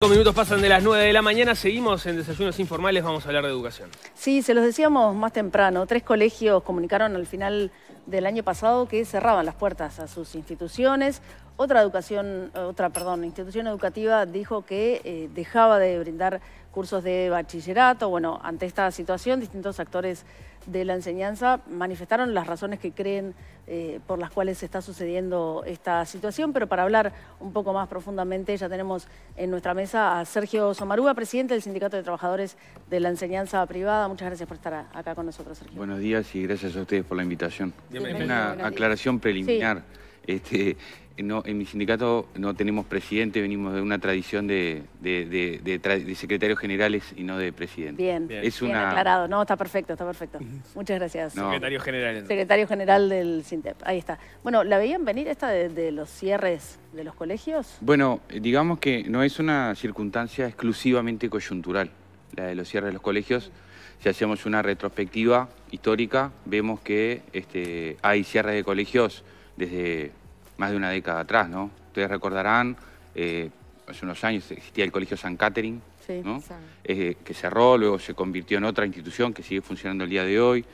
Cinco minutos pasan de las 9 de la mañana, seguimos en desayunos informales, vamos a hablar de educación. Sí, se los decíamos más temprano, tres colegios comunicaron al final del año pasado que cerraban las puertas a sus instituciones. Otra educación, otra, perdón, institución educativa dijo que eh, dejaba de brindar cursos de bachillerato. Bueno, ante esta situación, distintos actores de la enseñanza manifestaron las razones que creen eh, por las cuales está sucediendo esta situación, pero para hablar un poco más profundamente ya tenemos en nuestra mesa a Sergio Somarúa, presidente del Sindicato de Trabajadores de la Enseñanza Privada. Muchas gracias por estar acá con nosotros, Sergio. Buenos días y gracias a ustedes por la invitación. Una aclaración preliminar. Este, en mi sindicato no tenemos presidente, venimos de una tradición de, secretarios generales y no de presidente. Bien, Bien. Es una... aclarado. No, está perfecto, está perfecto. Muchas gracias. Secretario general. Secretario general del SINTEP, ahí está. Bueno, ¿la veían venir esta de, los cierres de los colegios? Bueno, eh, digamos que no es una circunstancia exclusivamente coyuntural, la de los cierres de los colegios. Si hacemos una retrospectiva histórica, vemos que este, hay cierres de colegios desde más de una década atrás, ¿no? Ustedes recordarán, eh, hace unos años existía el Colegio San Catering, eh, que cerró, luego se convirtió en otra institución que sigue funcionando el día de hoy.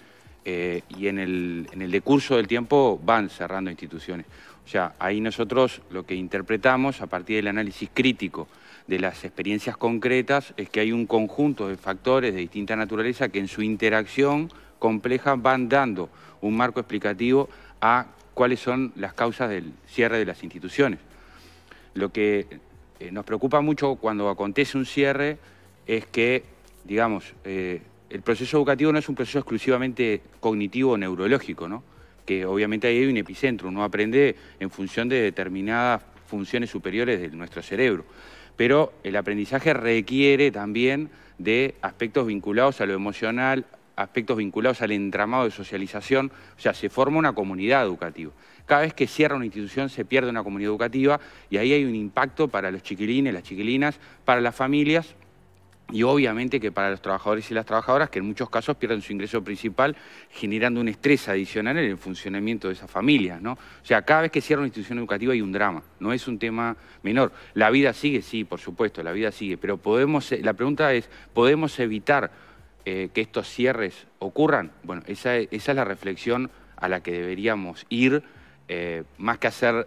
Eh, y en el, en el decurso del tiempo van cerrando instituciones. O sea, ahí nosotros lo que interpretamos a partir del análisis crítico de las experiencias concretas es que hay un conjunto de factores de distinta naturaleza que en su interacción compleja van dando un marco explicativo a cuáles son las causas del cierre de las instituciones. Lo que eh, nos preocupa mucho cuando acontece un cierre es que, digamos, eh, el proceso educativo no es un proceso exclusivamente cognitivo o neurológico, ¿no? que obviamente ahí hay un epicentro, uno aprende en función de determinadas funciones superiores de nuestro cerebro. Pero el aprendizaje requiere también de aspectos vinculados a lo emocional, aspectos vinculados al entramado de socialización, o sea, se forma una comunidad educativa. Cada vez que cierra una institución se pierde una comunidad educativa y ahí hay un impacto para los chiquilines, las chiquilinas, para las familias y obviamente que para los trabajadores y las trabajadoras que en muchos casos pierden su ingreso principal generando un estrés adicional en el funcionamiento de esas familias, ¿no? O sea, cada vez que cierra una institución educativa hay un drama, no es un tema menor. La vida sigue, sí, por supuesto, la vida sigue, pero podemos eh, la pregunta es, ¿podemos evitar eh, que estos cierres ocurran? Bueno, e, esa, es la reflexión a la que deberíamos ir, eh, más que hacer,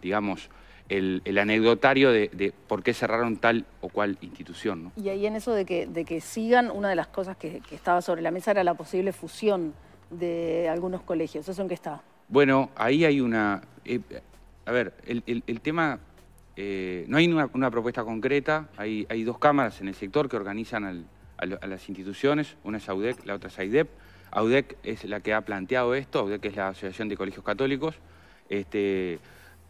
digamos, el, anecdotario de, por qué cerraron tal o cual institución. Y ahí en eso de que, de que sigan, una de las cosas que, estaba sobre la mesa era la posible fusión de algunos colegios. ¿Eso en qué está? Bueno, ahí hay una... Eh, a ver, el, tema... no hay una, propuesta concreta, hay, hay dos cámaras en el sector que organizan el, a, las instituciones, una es AUDEC, la otra es AIDEP. AUDEC es la que ha planteado esto, AUDEC es la Asociación de Colegios Católicos. Este,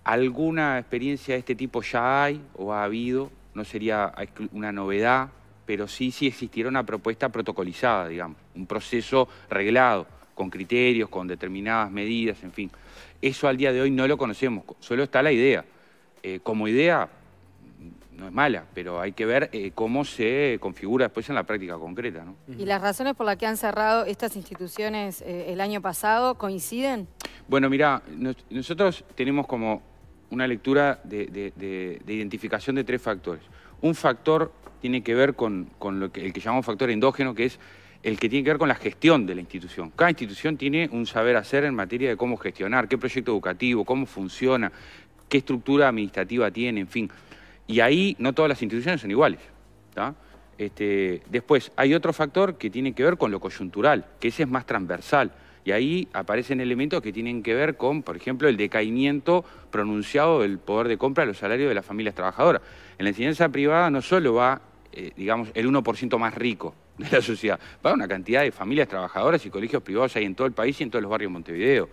¿Alguna experiencia de este tipo ya hay o ha habido? No sería una novedad, pero sí, sí existiera una propuesta protocolizada, digamos, un proceso reglado, con criterios, con determinadas medidas, en fin. Eso al día de hoy no lo conocemos, solo está la idea. Eh, como idea, no es mala, pero hay que ver eh, cómo se configura después en la práctica concreta. ¿Y las razones por las que han cerrado estas instituciones eh, el año pasado coinciden? Bueno, mira, nosotros tenemos como una lectura de, identificación de tres factores. Un factor tiene que ver con, lo que, el que llamamos factor endógeno, que es el que tiene que ver con la gestión de la institución. Cada institución tiene un saber hacer en materia de cómo gestionar, qué proyecto educativo, cómo funciona, qué estructura administrativa tiene, en fin. Y ahí no todas las instituciones son iguales. Este, después, hay otro factor que tiene que ver con lo coyuntural, que ese es más transversal. Y ahí aparecen elementos que tienen que ver con, por ejemplo, el decaimiento pronunciado del poder de compra de los salarios de las familias trabajadoras. En la enseñanza privada no solo va, eh, digamos, el 1% más rico de la sociedad, va una cantidad de familias trabajadoras y colegios privados ahí en todo el país y en todos los barrios de Montevideo.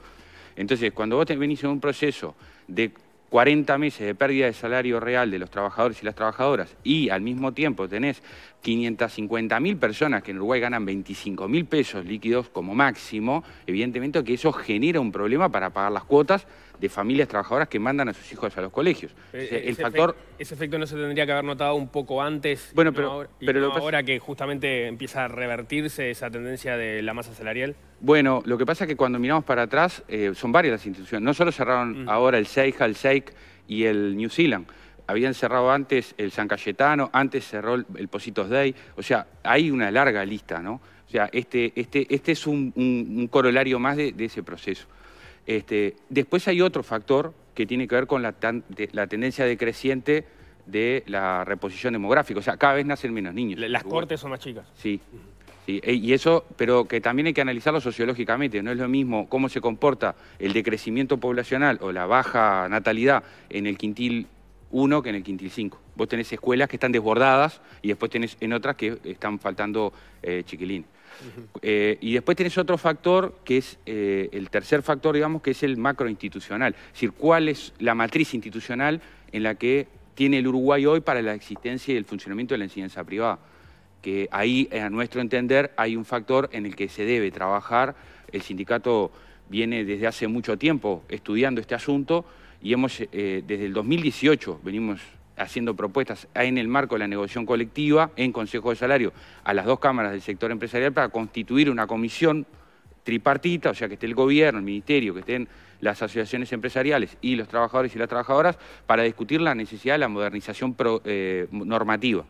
Entonces, cuando vos te venís en un proceso de 40 meses de pérdida de salario real de los trabajadores y las trabajadoras y al mismo tiempo tenés 550.000 personas que en Uruguay ganan 25.000 pesos líquidos como máximo, evidentemente que eso genera un problema para pagar las cuotas de familias trabajadoras que mandan a sus hijos a los colegios. Eh, el factor... ese efecto no se tendría que haber notado un poco antes, bueno, pero, ahora, que, justamente empieza a revertirse esa tendencia de la masa salarial. Bueno, lo que pasa es que cuando miramos para atrás, eh, son varias las instituciones. No solo cerraron ahora el SEIJA, el SEIC y el New Zealand, habían cerrado antes el San Cayetano, antes cerró el, Positos Day, o sea, hay una larga lista, ¿no? O sea, este, este, este es un, corolario más de, ese proceso. Este, después hay otro factor que tiene que ver con la, tendencia decreciente de la reposición demográfica. O sea, cada vez nacen menos niños. Las cortes son más chicas. Sí. sí. E, y eso, pero que también hay que analizarlo sociológicamente. No es lo mismo cómo se comporta el decrecimiento poblacional o la baja natalidad en el quintil uno que en el quintil 5. Vos tenés escuelas que están desbordadas y después tenés en otras que están faltando eh, chiquilín. Eh, y después tenés otro factor que es eh, el tercer factor, digamos, que es el macroinstitucional. Es decir, cuál es la matriz institucional en la que tiene el Uruguay hoy para la existencia y el funcionamiento de la enseñanza privada. Que ahí, a nuestro entender, hay un factor en el que se debe trabajar. El sindicato viene desde hace mucho tiempo estudiando este asunto y hemos, eh, desde el 2018 venimos haciendo propuestas en el marco de la negociación colectiva, en Consejo de Salario, a las dos cámaras del sector empresarial para constituir una comisión tripartita, o sea, que esté el gobierno, el ministerio, que estén las asociaciones empresariales y los trabajadores y las trabajadoras, para discutir la necesidad de la modernización eh, normativa.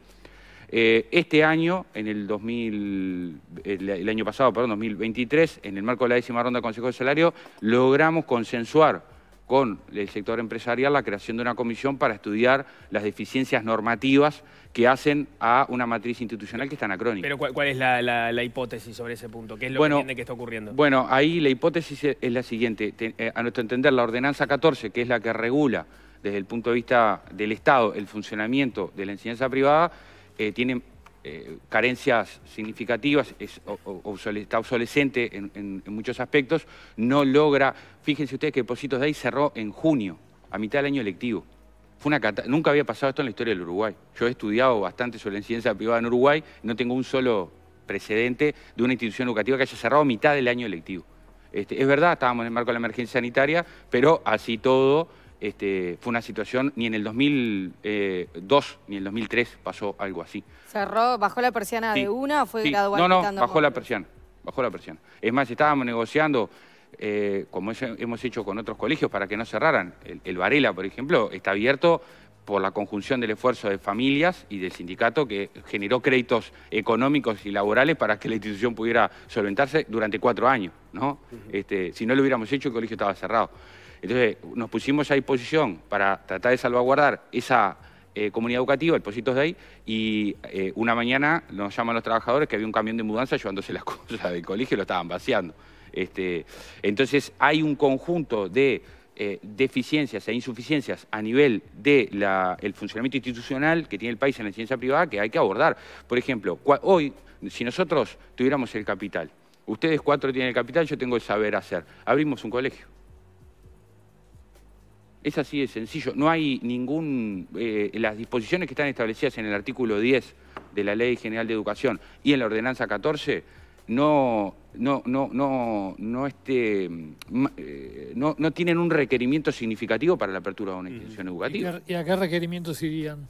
Eh, este año, en el 2000, el, año pasado, perdón, 2023, en el marco de la décima ronda del Consejo de Salario, logramos consensuar con el sector empresarial la creación de una comisión para estudiar las deficiencias normativas que hacen a una matriz institucional que está anacrónica. Pero ¿cuál, es la, hipótesis sobre ese punto? ¿Qué es lo que entiende que está ocurriendo? Bueno, ahí la hipótesis es, la siguiente. Eh, a nuestro entender, la ordenanza 14, que es la que regula desde el punto de vista del Estado el funcionamiento de la enseñanza privada, eh, tiene eh, carencias significativas, está obsolescente en, muchos aspectos, no logra, fíjense ustedes que Positos Day cerró en junio, a mitad del año electivo. Fue una nunca había pasado esto en la historia del Uruguay. Yo he estudiado bastante sobre la incidencia privada en Uruguay, no tengo un solo precedente de una institución educativa que haya cerrado a mitad del año electivo. Este, es verdad, estábamos en el marco de la emergencia sanitaria, pero así todo este, fue una situación, ni en el 2002 eh, ni en el 2003 pasó algo así. ¿Cerró, bajó la persiana de una o fue sí. No, no, bajó la persiana, bajó la persiana. Es más, estábamos negociando, eh, como hemos hecho con otros colegios, para que no cerraran. El, Varela, por ejemplo, está abierto por la conjunción del esfuerzo de familias y del sindicato que generó créditos económicos y laborales para que la institución pudiera solventarse durante cuatro años. Este, si no lo hubiéramos hecho, el colegio estaba cerrado. Entonces nos pusimos a disposición para tratar de salvaguardar esa eh, comunidad educativa, el Positos de ahí, y eh, una mañana nos llaman los trabajadores que había un camión de mudanza llevándose las cosas del colegio y lo estaban vaciando. Este, entonces hay un conjunto de eh, deficiencias e insuficiencias a nivel del funcionamiento institucional que tiene el país en la ciencia privada que hay que abordar. Por ejemplo, hoy, si nosotros tuviéramos el capital, ustedes cuatro tienen el capital, yo tengo el saber hacer, abrimos un colegio. Es así de sencillo. No hay ningún... Eh, las disposiciones que están establecidas en el artículo 10 de la Ley General de Educación y en la Ordenanza 14 no, no, no, no, no, este, mm, eh, no, no tienen un requerimiento significativo para la apertura de una institución educativa. ¿Y a qué requerimientos irían?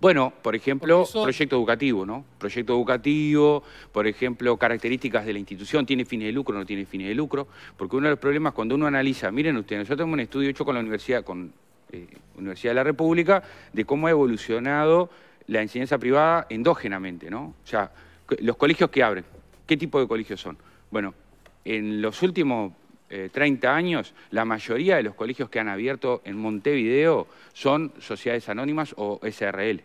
Bueno, por ejemplo, proyecto educativo, ¿no? Proyecto educativo, por ejemplo, características de la institución, tiene fines de lucro, no tiene fines de lucro, porque uno de los problemas cuando uno analiza, miren ustedes, nosotros tenemos un estudio hecho con la Universidad, con eh, Universidad de la República, de cómo ha evolucionado la enseñanza privada endógenamente, ¿no? O sea, los colegios que abren, ¿qué tipo de colegios son? Bueno, en los últimos 30 eh, años, la mayoría de los colegios que han abierto en Montevideo son sociedades anónimas o SRL.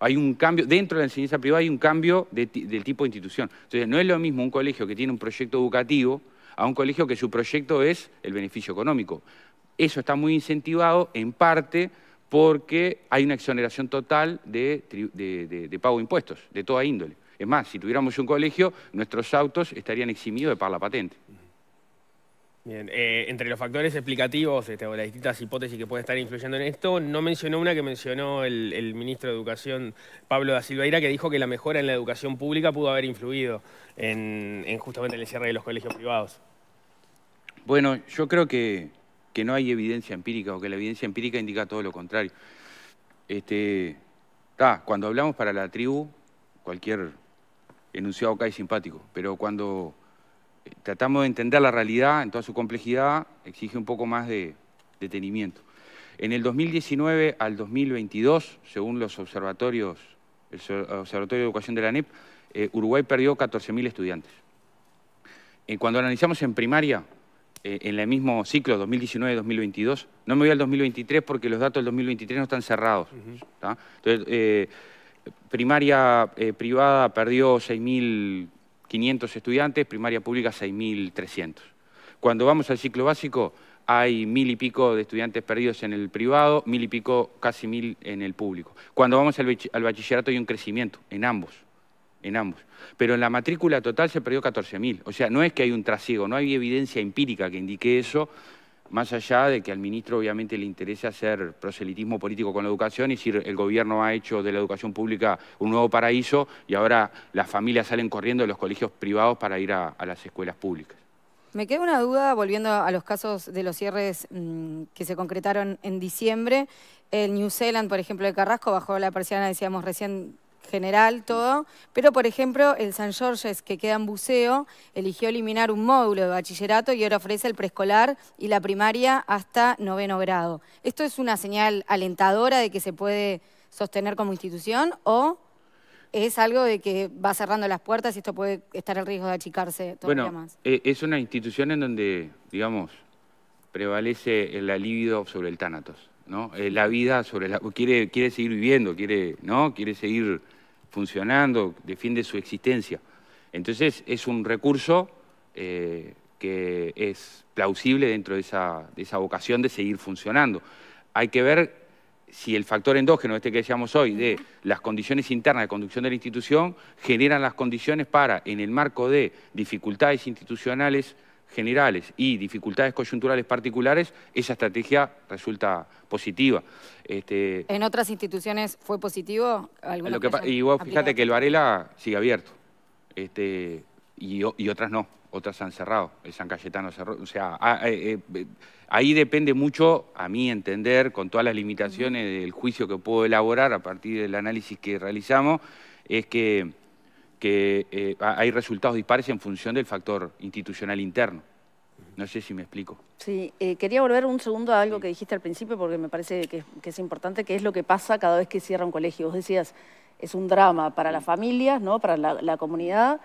Hay un cambio, dentro de la enseñanza privada hay un cambio de, del tipo de institución. Entonces, no es lo mismo un colegio que tiene un proyecto educativo a un colegio que su proyecto es el beneficio económico. Eso está muy incentivado en parte porque hay una exoneración total de, de pago de impuestos, de toda índole. Es más, si tuviéramos un colegio, nuestros autos estarían eximidos de pagar la patente. Bien, eh, entre los factores explicativos este, o las distintas hipótesis que pueden estar influyendo en esto, no mencionó una que mencionó el, ministro de Educación, Pablo da Silveira, que dijo que la mejora en la educación pública pudo haber influido en, justamente el cierre de los colegios privados. Bueno, yo creo que, no hay evidencia empírica o que la evidencia empírica indica todo lo contrario. Este, cuando hablamos para la tribu, cualquier enunciado cae simpático, pero cuando tratamos de entender la realidad en toda su complejidad, exige un poco más de detenimiento. En el 2019 al 2022, según los observatorios, el Observatorio de Educación de la NEP, eh, Uruguay perdió 14.000 estudiantes. Eh, cuando analizamos en primaria, eh, en el mismo ciclo 2019-2022, no me voy al 2023 porque los datos del 2023 no están cerrados. Entonces, primaria privada perdió 6.000 500 estudiantes, primaria pública 6.300. Cuando vamos al ciclo básico hay mil y pico de estudiantes perdidos en el privado, mil y pico, casi mil en el público. Cuando vamos al bachillerato hay un crecimiento en ambos, en ambos. Pero en la matrícula total se perdió 14.000. O sea, no es que hay un trasiego, no hay evidencia empírica que indique eso, más allá de que al ministro obviamente le interese hacer proselitismo político con la educación y si el gobierno ha hecho de la educación pública un nuevo paraíso y ahora las familias salen corriendo de los colegios privados para ir a, las escuelas públicas. Me queda una duda, volviendo a los casos de los cierres mm, que se concretaron en diciembre. El New Zealand, por ejemplo, de Carrasco, bajo la persiana, decíamos recién, general todo, pero por ejemplo el San Georges que queda en buceo eligió eliminar un módulo de bachillerato y ahora ofrece el preescolar y la primaria hasta noveno grado. ¿Esto es una señal alentadora de que se puede sostener como institución o es algo de que va cerrando las puertas y esto puede estar en riesgo de achicarse todavía más? Bueno, eh, es una institución en donde, digamos, prevalece el libido sobre el tánatos. ¿no? Eh, la vida sobre la, quiere, quiere seguir viviendo, quiere, ¿no? quiere seguir funcionando, defiende su existencia. Entonces es un recurso eh, que es plausible dentro de esa, de esa, vocación de seguir funcionando. Hay que ver si el factor endógeno, este que decíamos hoy, de las condiciones internas de conducción de la institución, generan las condiciones para, en el marco de dificultades institucionales, generales y dificultades coyunturales particulares, esa estrategia resulta positiva. Este, ¿En otras instituciones fue positivo? y fíjate que el Varela sigue abierto este, y, otras no otras han cerrado, el San Cayetano cerró. O sea, eh, eh, ahí depende mucho, a mi entender, con todas las limitaciones del juicio que puedo elaborar a partir del análisis que realizamos, es que que eh, hay resultados dispares en función del factor institucional interno. No sé si me explico. Sí, eh, quería volver un segundo a algo que dijiste al principio porque me parece que, es importante, que es lo que pasa cada vez que cierra un colegio. Vos decías, es un drama para las mm. familias, ¿no? para la, la comunidad,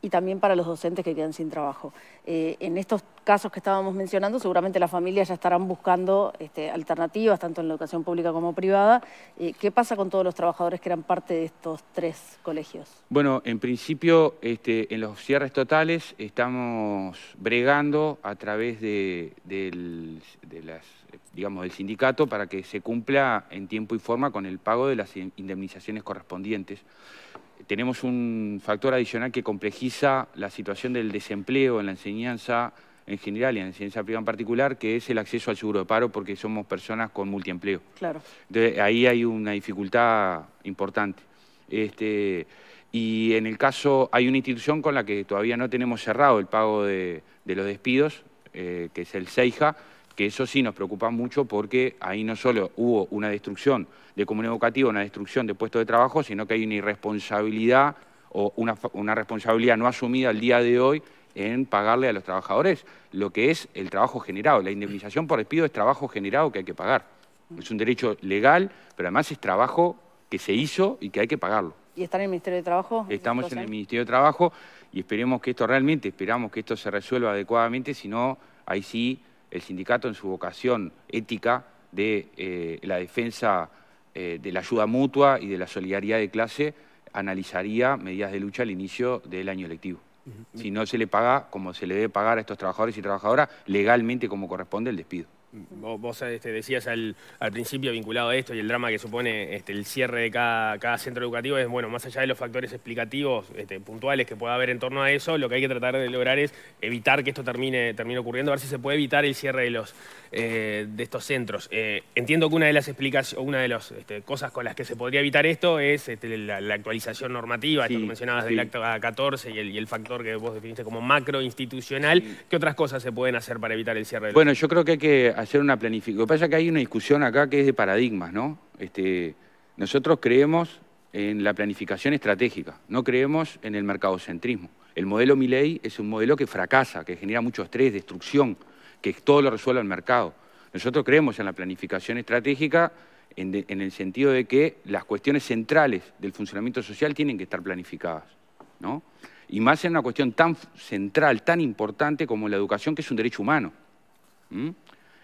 y también para los docentes que quedan sin trabajo. Eh, en estos casos que estábamos mencionando, seguramente las familias ya estarán buscando este, alternativas, tanto en la educación pública como privada. Eh, ¿Qué pasa con todos los trabajadores que eran parte de estos tres colegios? Bueno, en principio, este, en los cierres totales estamos bregando a través de, las, del sindicato para que se cumpla en tiempo y forma con el pago de las indemnizaciones correspondientes tenemos un factor adicional que complejiza la situación del desempleo en la enseñanza en general y en la enseñanza privada en particular, que es el acceso al seguro de paro porque somos personas con multiempleo. Claro. ahí hay una dificultad importante. Este, y en el caso, hay una institución con la que todavía no tenemos cerrado el pago de, los despidos, eh, que es el CEIJA, que eso sí nos preocupa mucho porque ahí no solo hubo una destrucción de comunidad educativa, una destrucción de puestos de trabajo, sino que hay una irresponsabilidad o una, responsabilidad no asumida al día de hoy en pagarle a los trabajadores lo que es el trabajo generado. La indemnización por despido es trabajo generado que hay que pagar. Es un derecho legal, pero además es trabajo que se hizo y que hay que pagarlo. ¿Y está en el Ministerio de Trabajo? Estamos en el Ministerio de Trabajo y esperemos que esto realmente, esperamos que esto se resuelva adecuadamente, si no, ahí sí el sindicato en su vocación ética de eh, la defensa eh, de la ayuda mutua y de la solidaridad de clase, analizaría medidas de lucha al inicio del año electivo. Si no se le paga como se le debe pagar a estos trabajadores y trabajadoras, legalmente como corresponde el despido. Vos, este, decías al, principio vinculado a esto y el drama que supone este, el cierre de cada, centro educativo es, bueno, más allá de los factores explicativos este, puntuales que pueda haber en torno a eso, lo que hay que tratar de lograr es evitar que esto termine, termine ocurriendo, a ver si se puede evitar el cierre de, los, eh, de estos centros. Eh, entiendo que una de las explicaciones, una de las este, cosas con las que se podría evitar esto es la, actualización normativa, esto que mencionabas del acto 14 y el, factor que vos definiste como macro institucional. ¿Qué otras cosas se pueden hacer para evitar el cierre? De los bueno, yo creo que hay que hacer una planificación. Lo que pasa es que hay una discusión acá que es de paradigmas, ¿no? Este, nosotros creemos en la planificación estratégica, no creemos en el mercadocentrismo. El modelo Milley es un modelo que fracasa, que genera mucho estrés, destrucción, que todo lo resuelve el mercado. Nosotros creemos en la planificación estratégica en, el sentido de que las cuestiones centrales del funcionamiento social tienen que estar planificadas, ¿no? Y más en una cuestión tan central, tan importante como la educación, que es un derecho humano.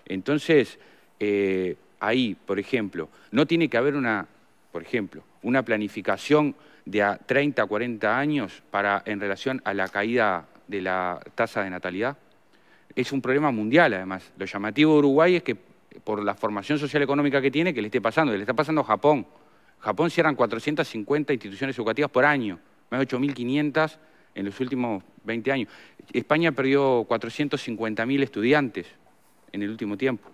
Entonces, eh, ahí, por ejemplo, no tiene que haber una, por ejemplo, una planificación de a 30, 40 años para, en relación a la caída de la tasa de natalidad. Es un problema mundial, además. Lo llamativo de Uruguay es que por la formación social económica que tiene, que le esté pasando, le está pasando a Japón. Japón cierran 450 instituciones educativas por año, más de 8.500 en los últimos 20 años. España perdió 450.000 estudiantes en el último tiempo,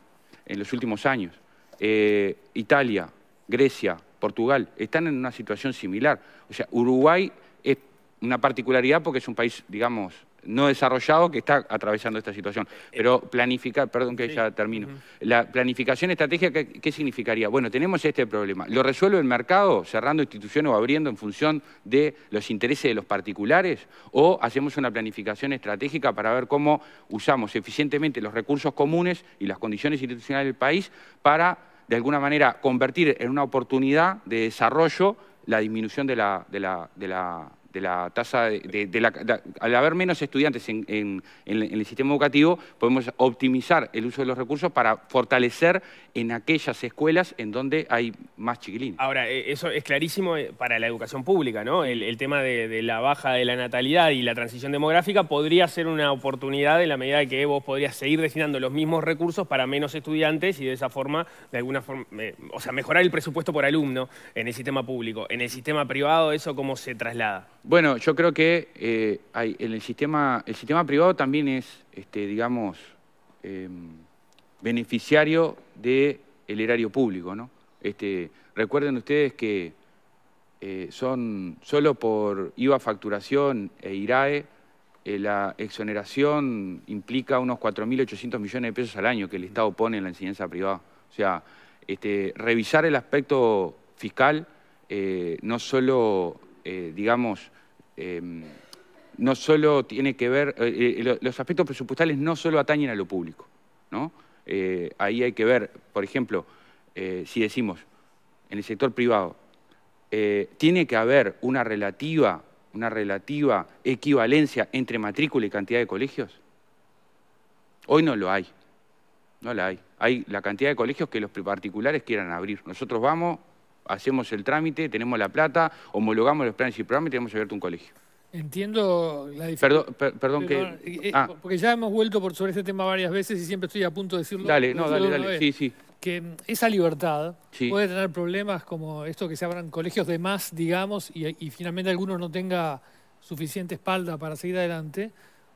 en los últimos años. Eh, Italia, Grecia, Portugal, están en una situación similar. O sea, Uruguay es una particularidad porque es un país, digamos, no desarrollado que está atravesando esta situación. Pero eh, planificar, perdón que ya termino, la planificación estratégica, ¿qué, significaría? Bueno, tenemos este problema. ¿Lo resuelve el mercado cerrando instituciones o abriendo en función de los intereses de los particulares? ¿O hacemos una planificación estratégica para ver cómo usamos eficientemente los recursos comunes y las condiciones institucionales del país para, de alguna manera, convertir en una oportunidad de desarrollo la disminución de la de la tasa de, al haber menos estudiantes en, el sistema educativo, podemos optimizar el uso de los recursos para fortalecer en aquellas escuelas en donde hay más chiquilines. Ahora, eh, eso es clarísimo eh, para la educación pública, ¿no? El, tema de, la baja de la natalidad y la transición demográfica podría ser una oportunidad en la medida que vos podrías seguir destinando los mismos recursos para menos estudiantes y de esa forma, de alguna forma, o sea, mejorar el presupuesto por alumno en el sistema público. En el sistema privado, ¿eso cómo se traslada? Bueno, yo creo que eh, en el, sistema, el sistema privado también es, este, digamos, em, beneficiario del erario público. ¿no? Este, recuerden ustedes que eh, son solo por IVA facturación e IRAE, eh, la exoneración implica unos 4.800 millones de pesos al año que el Estado pone en la enseñanza privada. O sea, este, revisar el aspecto fiscal no solo eh, digamos, em, no solo tiene que ver, eh, eh, los aspectos presupuestales no solo atañen a lo público, ¿no? ahí hay que ver, por ejemplo, si decimos en el sector privado, tiene que haber una relativa, una relativa equivalencia entre matrícula y cantidad de colegios. Hoy no lo hay, no la hay. Hay la cantidad de colegios que los particulares quieran abrir. Nosotros vamos, hacemos el trámite, tenemos la plata, homologamos los planes y programas y tenemos abierto un colegio. Entiendo la diferencia. Perdón, que... Eh, eh, ah. Porque ya hemos vuelto por sobre este tema varias veces y siempre estoy a punto de decirlo. Dale, no, dale, dale, sí, sí. Que mm, esa libertad puede tener problemas como esto que se abran colegios de más, digamos, y, y finalmente alguno no tenga suficiente espalda para seguir adelante.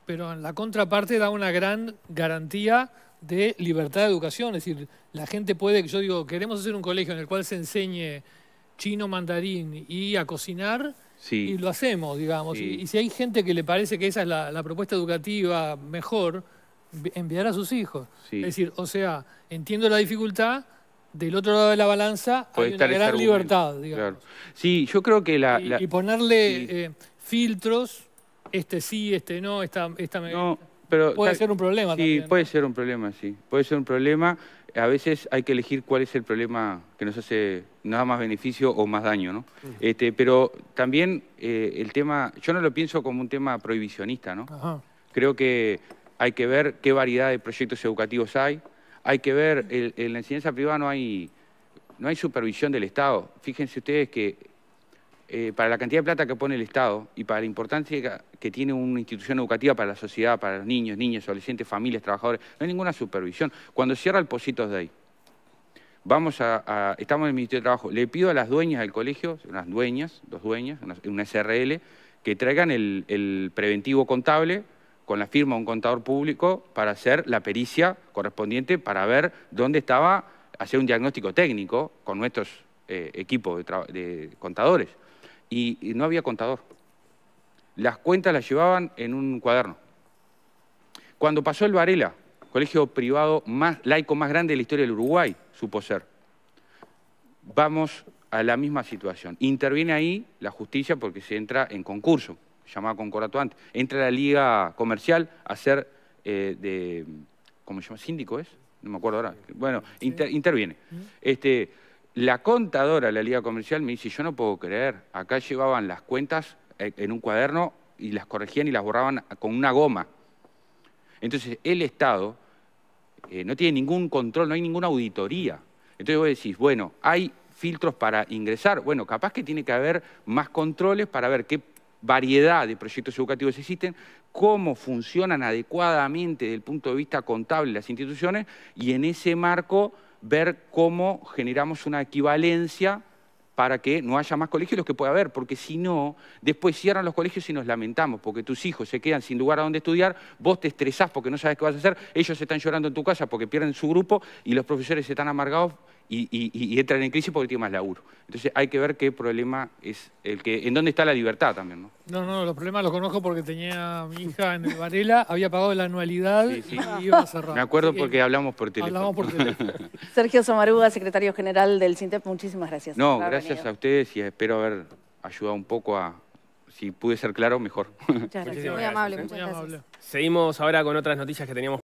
Pero en la contraparte da una gran garantía de libertad de educación. Es decir, la gente puede, yo digo, queremos hacer un colegio en el cual se enseñe chino, mandarín y a cocinar, y lo hacemos, digamos. Y, si hay gente que le parece que esa es la, propuesta educativa mejor, enviar a sus hijos. Es decir, o sea, entiendo la dificultad, del otro lado de la balanza hay una gran libertad, digamos. Sí, yo creo que la... Y, ponerle eh, filtros, este sí, este no, esta... esta Puede ser un problema sí, Sí, puede ser un problema, sí. Puede ser un problema. A veces hay que elegir cuál es el problema que nos hace da más beneficio o más daño, ¿no? Mm. este, pero también eh, el tema... Yo no lo pienso como un tema prohibicionista, ¿no? Creo que hay que ver qué variedad de proyectos educativos hay. Hay que ver, en la enseñanza privada no hay, no hay supervisión del Estado. Fíjense ustedes que eh, para la cantidad de plata que pone el Estado y para la importancia que tiene una institución educativa para la sociedad, para los niños, niñas, adolescentes, familias, trabajadores, no hay ninguna supervisión. Cuando cierra el Positos Day, vamos a, estamos en el Ministerio de Trabajo, le pido a las dueñas del colegio, unas dueñas, dos dueñas, una, SRL, que traigan el, preventivo contable con la firma de un contador público para hacer la pericia correspondiente para ver dónde estaba, hacer un diagnóstico técnico con nuestros eh, equipos de contadores y, no había contador. Las cuentas las llevaban en un cuaderno. Cuando pasó el Varela, colegio privado más, laico más grande de la historia del Uruguay, supo ser, vamos a la misma situación. Interviene ahí la justicia porque se entra en concurso, llamaba concordato antes. Entra la liga comercial a ser eh, de, ¿cómo se llama? ¿Síndico es? No me acuerdo ahora. Bueno, interviene. Este, la contadora de la Liga Comercial me dice, yo no puedo creer, acá llevaban las cuentas eh, en un cuaderno y las corregían y las borraban con una goma. Entonces, el Estado eh, no tiene ningún control, no hay ninguna auditoría. Entonces vos decís, bueno, hay filtros para ingresar. Bueno, capaz que tiene que haber más controles para ver qué variedad de proyectos educativos existen, cómo funcionan adecuadamente desde el punto de vista contable las instituciones y en ese marco ver cómo generamos una equivalencia para que no haya más colegios los que pueda haber, porque si no, después cierran los colegios y nos lamentamos, porque tus hijos se quedan sin lugar a donde estudiar, vos te estresás porque no sabes qué vas a hacer, ellos están llorando en tu casa porque pierden su grupo y los profesores se están amargados y, y, entran en crisis porque tienen más laburo. Entonces hay que ver qué problema es el que, en dónde está la libertad también, ¿no? No, no, los problemas los conozco porque tenía a mi hija en el Varela, había pagado la anualidad y iba a cerrar. Me acuerdo porque hablamos por teléfono. Sergio Somaruga, secretario general del CINTEP, muchísimas gracias. No, gracias a ustedes y espero haber ayudado un poco a, si pude ser claro, mejor. Muchas gracias. Muy amable, Seguimos ahora con otras noticias que teníamos.